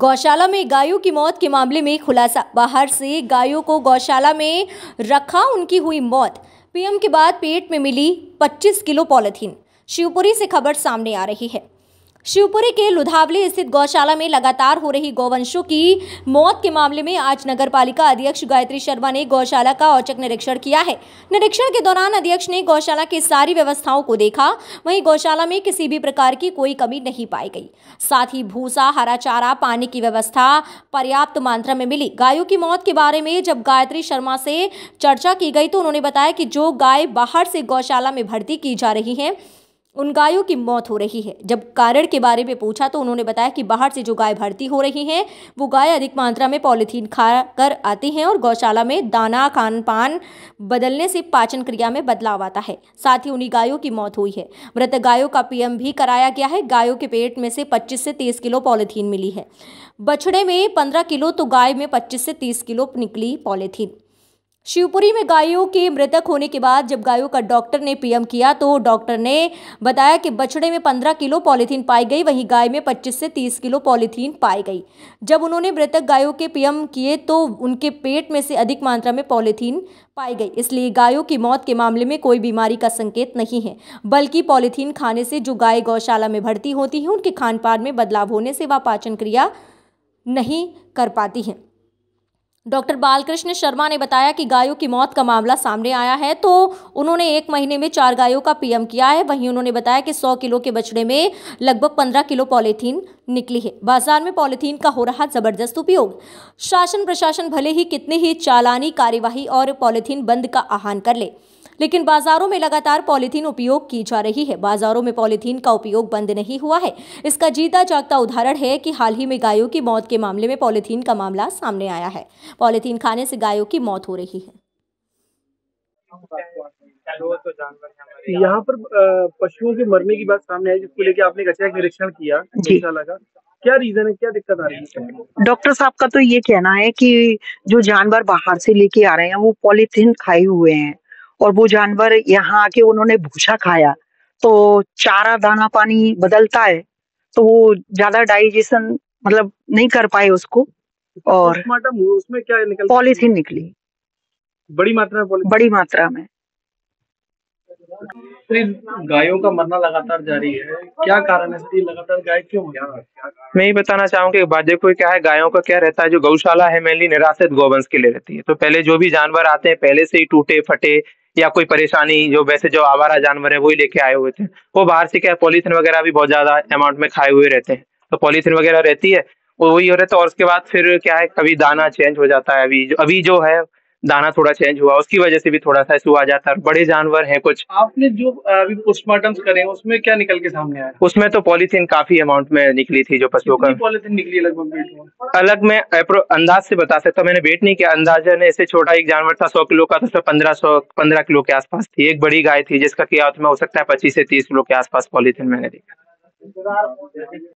गौशाला में गायों की मौत के मामले में खुलासा बाहर से गायों को गौशाला में रखा उनकी हुई मौत पीएम के बाद पेट में मिली 25 किलो पॉलीथीन शिवपुरी से खबर सामने आ रही है शिवपुरी के लुधावली स्थित गौशाला में लगातार हो रही गौवंशों की मौत के मामले में आज नगर पालिका अध्यक्ष गायत्री शर्मा ने गौशाला का औचक निरीक्षण किया है निरीक्षण के दौरान अध्यक्ष ने गौशाला की सारी व्यवस्थाओं को देखा वहीं गौशाला में किसी भी प्रकार की कोई कमी नहीं पाई गई साथ ही भूसा हरा चारा पानी की व्यवस्था पर्याप्त मात्रा में मिली गायों की मौत के बारे में जब गायत्री शर्मा से चर्चा की गई तो उन्होंने बताया कि जो गाय बाहर से गौशाला में भर्ती की जा रही है उन गायों की मौत हो रही है जब कारण के बारे में पूछा तो उन्होंने बताया कि बाहर से जो गाय भर्ती हो रही हैं वो गाय अधिक मात्रा में पॉलीथीन खा कर आती हैं और गौशाला में दाना खान पान बदलने से पाचन क्रिया में बदलाव आता है साथ ही उन्हीं गायों की मौत हुई है मृत गायों का पीएम भी कराया गया है गायों के पेट में से पच्चीस से तीस किलो पॉलीथीन मिली है बछड़े में पंद्रह किलो तो गाय में पच्चीस से तीस किलो निकली पॉलीथीन शिवपुरी में गायों के मृतक होने के बाद जब गायों का डॉक्टर ने पीएम किया तो डॉक्टर ने बताया कि बछड़े में 15 किलो पॉलीथीन पाई गई वहीं गाय में 25 से 30 किलो पॉलीथीन पाई गई जब उन्होंने मृतक गायों के पीएम किए तो उनके पेट में से अधिक मात्रा में पॉलीथीन पाई गई इसलिए गायों की मौत के मामले में कोई बीमारी का संकेत नहीं है बल्कि पॉलीथीन खाने से जो गाय गौशाला में भर्ती होती हैं उनके खान पान में बदलाव होने से वह पाचन क्रिया नहीं कर पाती हैं डॉक्टर बालकृष्ण शर्मा ने बताया कि गायों की मौत का मामला सामने आया है तो उन्होंने एक महीने में चार गायों का पीएम किया है वहीं उन्होंने बताया कि 100 किलो के बछड़े में लगभग 15 किलो पॉलीथीन निकली है बाजार में पॉलिथीन का हो रहा जबरदस्त उपयोग शासन प्रशासन भले ही कितने ही चालानी कार्यवाही और पॉलिथीन बंद का आह्वान कर ले लेकिन बाजारों में लगातार पॉलीथीन उपयोग की जा रही है बाजारों में पॉलीथीन का उपयोग बंद नहीं हुआ है इसका जीता जागता उदाहरण है कि हाल ही में गायों की मौत के मामले में पॉलीथीन का मामला सामने आया है पॉलीथीन खाने से गायों की मौत हो रही है तो तो यहाँ पर पशुओं के मरने की बात सामने आई जिसको लेके आपने अच्छा निरीक्षण किया अच्छा क्या रीजन है क्या दिक्कत आ रही है डॉक्टर साहब का तो ये कहना है कि जो जानवर बाहर से लेके आ रहे हैं वो पॉलीथीन खाए हुए हैं और वो जानवर यहाँ आके उन्होंने भूसा खाया तो चारा दाना पानी बदलता है तो वो ज्यादा डाइजेशन मतलब नहीं कर पाए उसको और उसमें क्या निकल पॉलीथीन निकली बड़ी मात्रा में बड़ी मात्रा में तो गायों का मरना लगातार जारी है क्या कारण है लगातार गाय क्यों मैं ही बताना चाहूंगा कि बाद क्या है गायों का क्या रहता है जो गौशाला है मेनली निराश्रित गोवंश के लिए रहती है तो पहले जो भी जानवर आते हैं पहले से ही टूटे फटे या कोई परेशानी जो वैसे जो आवारा जानवर है वही लेके आए हुए थे वो बाहर से क्या पॉलीथिन वगैरह भी बहुत ज्यादा अमाउंट में खाए हुए रहते हैं तो पॉलीथिन वगैरह रहती है वही हो रहा है तो और उसके बाद फिर क्या है कभी दाना चेंज हो जाता है अभी जो अभी जो है दाना थोड़ा चेंज हुआ उसकी वजह से भी थोड़ा सा इशू आ जाता है बड़े जानवर हैं कुछ आपने जो अभी पोस्टमार्टम करें उसमें क्या निकल के सामने आया उसमें तो पॉलीथीन काफी अमाउंट में निकली थी जो पशुओं का पॉलीथीन निकली लगभग में अलग मैं अंदाज से बता सकता मैंने वेट नहीं किया अंदाजन ऐसे छोटा एक जानवर था सौ किलो का तो उसमें पंद्रह सौ पंद्रह किलो के आसपास थी एक बड़ी गाय थी जिसका किया हो सकता है पच्चीस से तीस किलो के आसपास पॉलीथीन मैंने देखा